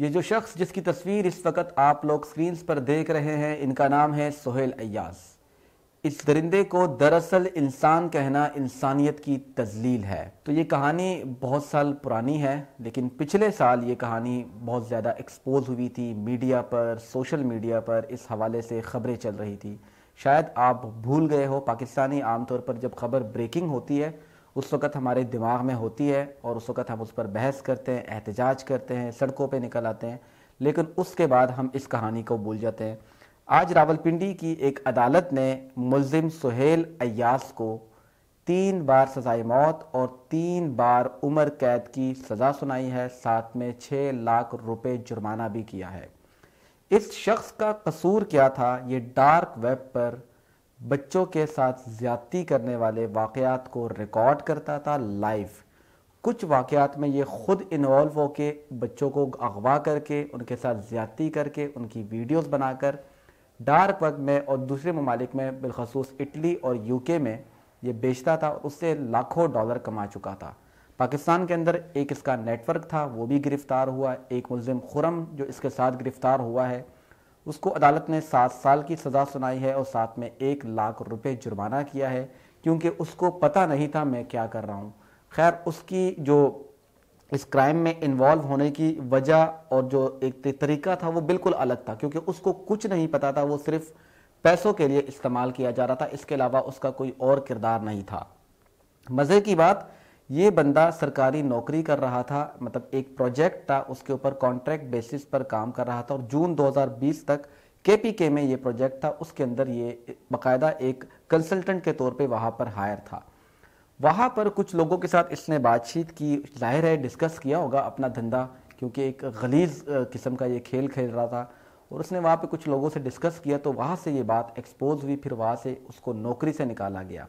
ये जो शख्स जिसकी तस्वीर इस वक्त आप लोग स्क्रीन पर देख रहे हैं इनका नाम है सोहेल अयास इस दरिंदे को दरअसल इंसान कहना इंसानियत की तजलील है तो ये कहानी बहुत साल पुरानी है लेकिन पिछले साल ये कहानी बहुत ज़्यादा एक्सपोज हुई थी मीडिया पर सोशल मीडिया पर इस हवाले से खबरें चल रही थी शायद आप भूल गए हो पाकिस्तानी आमतौर पर जब खबर ब्रेकिंग होती है उस वक़्त हमारे दिमाग में होती है और उस वक़्त हम उस पर बहस करते हैं एहतजाज करते हैं सड़कों पर निकल आते हैं लेकिन उसके बाद हम इस कहानी को भूल जाते हैं आज रावलपिंडी की एक अदालत ने मुलिम सुहेल अयास को तीन बार सजाए मौत और तीन बार उम्र कैद की सज़ा सुनाई है साथ में छः लाख रुपए जुर्माना भी किया है इस शख्स का कसूर क्या था ये डार्क वेब पर बच्चों के साथ ज़्यादती करने वाले वाकयात को रिकॉर्ड करता था लाइव कुछ वाकयात में ये ख़ुद इन्वॉल्व होके बच्चों को अगवा करके उनके साथ ज़्यादती करके उनकी वीडियोस बनाकर डार्क वर्क में और दूसरे ममालिक में बिलखसूस इटली और यूके में ये बेचता था उससे लाखों डॉलर कमा चुका था पाकिस्तान के अंदर एक इसका नेटवर्क था वो भी गिरफ़्तार हुआ एक मुलिम खुरम जो इसके साथ गिरफ़्तार हुआ है उसको अदालत ने सात साल की सज़ा सुनाई है और साथ में एक लाख रुपए जुर्माना किया है क्योंकि उसको पता नहीं था मैं क्या कर रहा हूँ खैर उसकी जो इस क्राइम में इन्वॉल्व होने की वजह और जो एक तरीका था वो बिल्कुल अलग था क्योंकि उसको कुछ नहीं पता था वो सिर्फ पैसों के लिए इस्तेमाल किया जा रहा था इसके अलावा उसका कोई और किरदार नहीं था मज़े की बात ये बंदा सरकारी नौकरी कर रहा था मतलब एक प्रोजेक्ट था उसके ऊपर कॉन्ट्रैक्ट बेसिस पर काम कर रहा था और जून 2020 तक के में ये प्रोजेक्ट था उसके अंदर ये बाकायदा एक कंसल्टेंट के तौर पे वहाँ पर हायर था वहाँ पर कुछ लोगों के साथ इसने बातचीत की जाहिर है डिस्कस किया होगा अपना धंधा क्योंकि एक गलीज किस्म का ये खेल खेल रहा था और उसने वहाँ पे कुछ लोगों से डिस्कस किया तो वहाँ से ये बात एक्सपोज हुई फिर वहाँ से उसको नौकरी से निकाला गया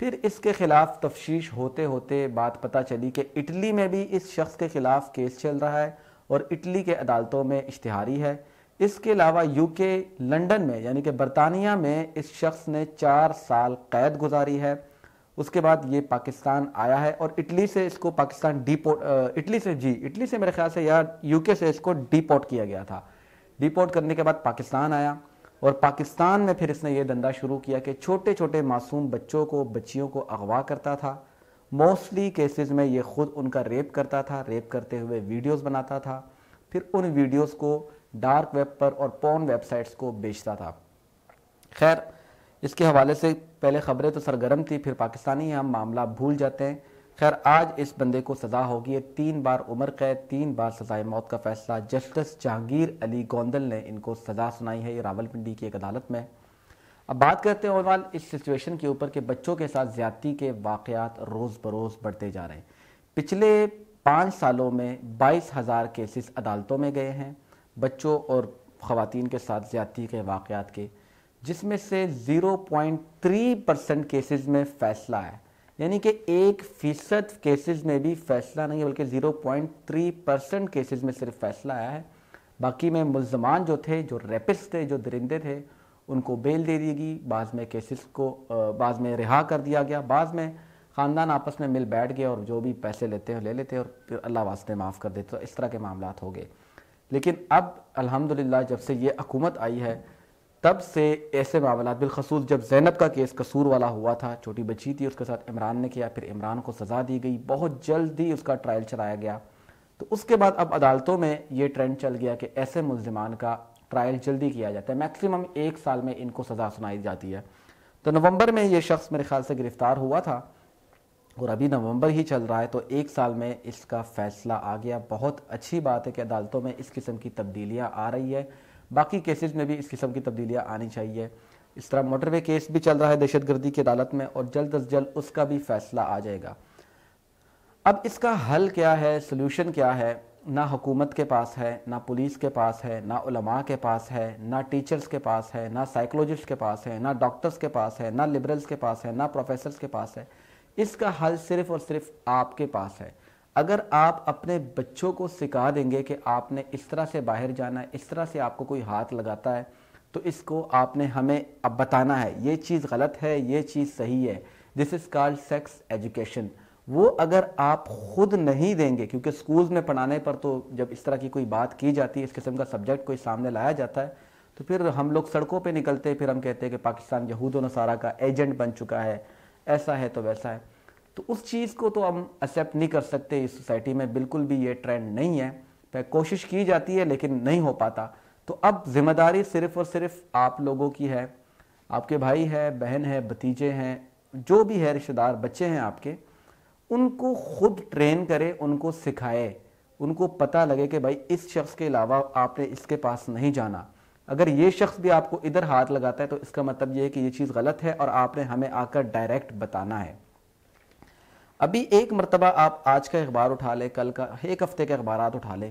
फिर इसके खिलाफ तफ्शीश होते होते बात पता चली कि इटली में भी इस शख्स के खिलाफ केस चल रहा है और इटली के अदालतों में इश्तहारी है इसके अलावा यूके लंदन में यानी कि बरतानिया में इस शख्स ने चार साल कैद गुजारी है उसके बाद ये पाकिस्तान आया है और इटली से इसको पाकिस्तान डिपोर्ट इटली से जी इटली से मेरे ख्याल से यार यूके से इसको डिपोर्ट किया गया था डिपोर्ट करने के बाद पाकिस्तान आया और पाकिस्तान में फिर इसने ये धंधा शुरू किया कि छोटे छोटे मासूम बच्चों को बच्चियों को अगवा करता था मोस्टली केसेस में ये ख़ुद उनका रेप करता था रेप करते हुए वीडियोस बनाता था फिर उन वीडियोस को डार्क वेब पर और पॉन वेबसाइट्स को बेचता था खैर इसके हवाले से पहले खबरें तो सरगर्म थी फिर पाकिस्तानी हम मामला भूल जाते हैं खैर आज इस बंदे को सजा होगी है तीन बार उम्र कैद तीन बार सजाए मौत का फैसला जस्टिस जहांगीर अली गोंदल ने इनको सजा सुनाई है ये रावलपिंडी की एक अदालत में अब बात करते हैं ओवरऑल इस सिचुएशन के ऊपर कि बच्चों के साथ ज्यादती के वाकयात रोज़ बरोज़ बढ़ते जा रहे हैं पिछले पाँच सालों में बाईस हज़ार केसेस अदालतों में गए हैं बच्चों और ख़वान के साथ ज्यादती के वाक़ात के जिसमें से 0.3 परसेंट केसेस में फ़ैसला है यानी कि एक फीसद केसेस में भी फैसला नहीं है बल्कि 0.3 परसेंट केसेज में सिर्फ फैसला आया है बाकी में मुलजमान जो थे जो रेपिस थे जो दरिंदे थे उनको बेल दे दी गई बाद में केसेस को बाद में रिहा कर दिया गया बाद में ख़ानदान आपस में मिल बैठ गया और जो भी पैसे लेते हैं ले लेते हैं और फिर अल्लाह वास्ते माफ़ कर देते तो इस तरह के मामला हो गए लेकिन अब अल्हम्दुलिल्लाह जब से ये हकूमत आई है तब से ऐसे मामला बिलखसूस जब जैनब का केस कसूर वाला हुआ था छोटी बच्ची थी उसके साथ इमरान ने किया फिर इमरान को सज़ा दी गई बहुत जल्द ही उसका ट्रायल चलाया गया तो उसके बाद अब अदालतों में ये ट्रेंड चल गया कि ऐसे मुलजमान का ट्रायल जल्दी किया जाता है मैक्सिमम एक साल में इनको सज़ा सुनाई जाती है तो नवंबर में ये शख्स मेरे ख्याल से गिरफ़्तार हुआ था और अभी नवंबर ही चल रहा है तो एक साल में इसका फ़ैसला आ गया बहुत अच्छी बात है कि अदालतों में इस किस्म की तब्दीलियाँ आ रही है बाकी केसेज में भी इस किस्म की तब्दीलियाँ आनी चाहिए इस तरह मोटरवे केस भी चल रहा है दहशत गर्दी की अदालत में और जल्द अज जल्द उसका भी फैसला आ जाएगा अब इसका हल क्या है सोल्यूशन क्या है ना हुकूमत के पास है ना पुलिस के पास है ना उलमा के पास है ना टीचर्स के पास है ना साइकोलॉजिस्ट के पास है ना डॉक्टर्स के पास है ना लिबरल्स के पास है ना प्रोफेसर्स के पास है इसका हल सिर्फ और सिर्फ आपके पास है अगर आप अपने बच्चों को सिखा देंगे कि आपने इस तरह से बाहर जाना है इस तरह से आपको कोई हाथ लगाता है तो इसको आपने हमें अब बताना है ये चीज़ गलत है ये चीज़ सही है this is called sex education वो अगर आप खुद नहीं देंगे क्योंकि स्कूल्स में पढ़ाने पर तो जब इस तरह की कोई बात की जाती है इस किस्म का सब्जेक्ट कोई सामने लाया जाता है तो फिर हम लोग सड़कों पे निकलते फिर हम कहते हैं कि पाकिस्तान यहूद नसारा का एजेंट बन चुका है ऐसा है तो वैसा है तो उस चीज़ को तो हम एक्सेप्ट नहीं कर सकते इस सोसाइटी में बिल्कुल भी ये ट्रेंड नहीं है पर कोशिश की जाती है लेकिन नहीं हो पाता तो अब जिम्मेदारी सिर्फ और सिर्फ आप लोगों की है आपके भाई है बहन है भतीजे हैं जो भी है रिश्तेदार बच्चे हैं आपके उनको खुद ट्रेन करें उनको सिखाए उनको पता लगे कि भाई इस शख्स के अलावा आपने इसके पास नहीं जाना अगर ये शख्स भी आपको इधर हाथ लगाता है तो इसका मतलब ये है कि ये चीज़ गलत है और आपने हमें आकर डायरेक्ट बताना है अभी एक मरतबा आप आज का अखबार उठा लें कल का एक हफ्ते के अखबार उठा लें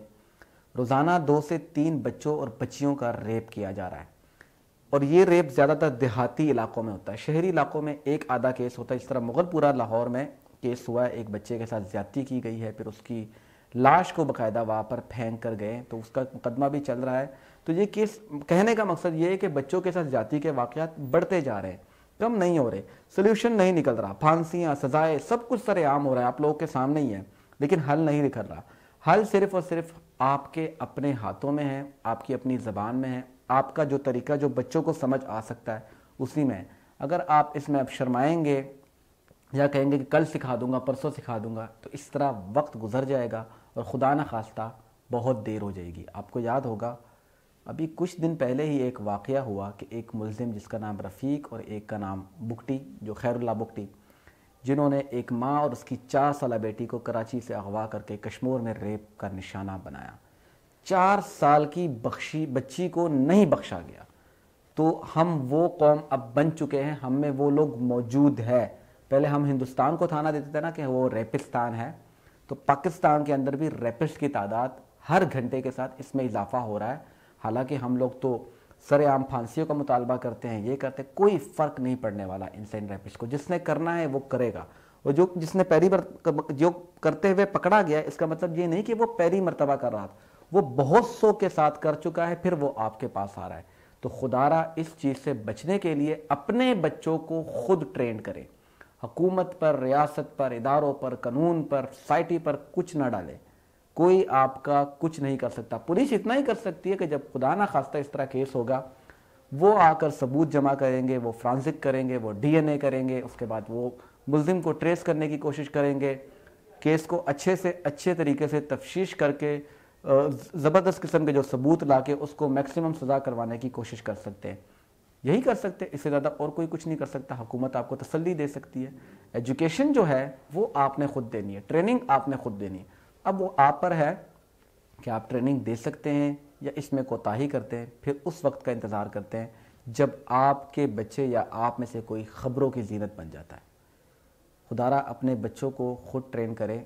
रोज़ाना दो से तीन बच्चों और बच्चियों का रेप किया जा रहा है और ये रेप ज़्यादातर देहाती इलाकों में होता है शहरी इलाकों में एक आधा केस होता है इस तरह मुगलपुरा लाहौर में केस हुआ है एक बच्चे के साथ ज़्यादती की गई है फिर उसकी लाश को बकायदा वहाँ पर फेंक कर गए तो उसका मुकदमा भी चल रहा है तो ये केस कहने का मकसद ये है कि बच्चों के साथ ज़्यादा के वाक़ बढ़ते जा रहे हैं कम नहीं हो रहे सोल्यूशन नहीं निकल रहा फांसियाँ सजाएं सब कुछ आम हो रहा है आप लोगों के सामने ही है लेकिन हल नहीं निकल रहा हल सिर्फ और सिर्फ आपके अपने हाथों में है आपकी अपनी ज़बान में है आपका जो तरीका जो बच्चों को समझ आ सकता है उसी में अगर आप इसमें अब शर्माएंगे या कहेंगे कि कल सिखा दूंगा परसों सिखा दूंगा तो इस तरह वक्त गुजर जाएगा और खुदा न खास्ता बहुत देर हो जाएगी आपको याद होगा अभी कुछ दिन पहले ही एक वाक़ हुआ कि एक मुलिम जिसका नाम रफ़ीक और एक का नाम बुकटी जो खैरुल्ला बुकटी जिन्होंने एक माँ और उसकी चार साल बेटी को कराची से अगवा करके कश्मीर में रेप का निशाना बनाया चार साल की बख्शी बच्ची को नहीं बख्शा गया तो हम वो कौम अब बन चुके हैं हम में वो लोग मौजूद है पहले हम हिंदुस्तान को थाना देते थे ना कि वो रेपिस्तान है तो पाकिस्तान के अंदर भी रेपिस्ट की तादाद हर घंटे के साथ इसमें इजाफा हो रहा है हालांकि हम लोग तो सरेआम फांसियों का मुतालबा करते हैं ये करते हैं कोई फ़र्क नहीं पड़ने वाला इंसान रैपिश को जिसने करना है वो करेगा और जो जिसने पहली बार जो करते हुए पकड़ा गया इसका मतलब ये नहीं कि वो पहली मरतबा कर रहा था वो बहुत सो के साथ कर चुका है फिर वो आपके पास आ रहा है तो खुदारा इस चीज़ से बचने के लिए अपने बच्चों को खुद ट्रेन करें हकूमत पर रियासत पर इदारों पर कानून पर सोसाइटी पर कुछ ना डालें कोई आपका कुछ नहीं कर सकता पुलिस इतना ही कर सकती है कि जब खुदा ना खास्ता इस तरह केस होगा वो आकर सबूत जमा करेंगे वो फ्रांसिक करेंगे वो डीएनए करेंगे उसके बाद वो मुलिम को ट्रेस करने की कोशिश करेंगे केस को अच्छे से अच्छे तरीके से तफशीश करके ज़बरदस्त किस्म के जो सबूत ला के उसको मैक्सिमम सज़ा करवाने की कोशिश कर सकते हैं यही कर सकते हैं इससे ज़्यादा और कोई कुछ नहीं कर सकता हुकूमत आपको तसली दे सकती है एजुकेशन जो है वो आपने खुद देनी है ट्रेनिंग आपने खुद देनी है अब वो आप पर है कि आप ट्रेनिंग दे सकते हैं या इसमें कोताही करते हैं फिर उस वक्त का इंतज़ार करते हैं जब आपके बच्चे या आप में से कोई ख़बरों की जीनत बन जाता है खुदारा अपने बच्चों को खुद ट्रेन करें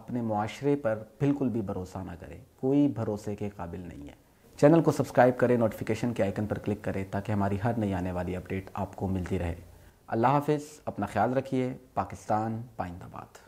अपने माशरे पर बिल्कुल भी भरोसा ना करें कोई भरोसे के काबिल नहीं है चैनल को सब्सक्राइब करें नोटिफिकेशन के आइकन पर क्लिक करें ताकि हमारी हर नई आने वाली अपडेट आपको मिलती रहे अल्लाह हाफिज़ अपना ख्याल रखिए पाकिस्तान पाइंदाबाद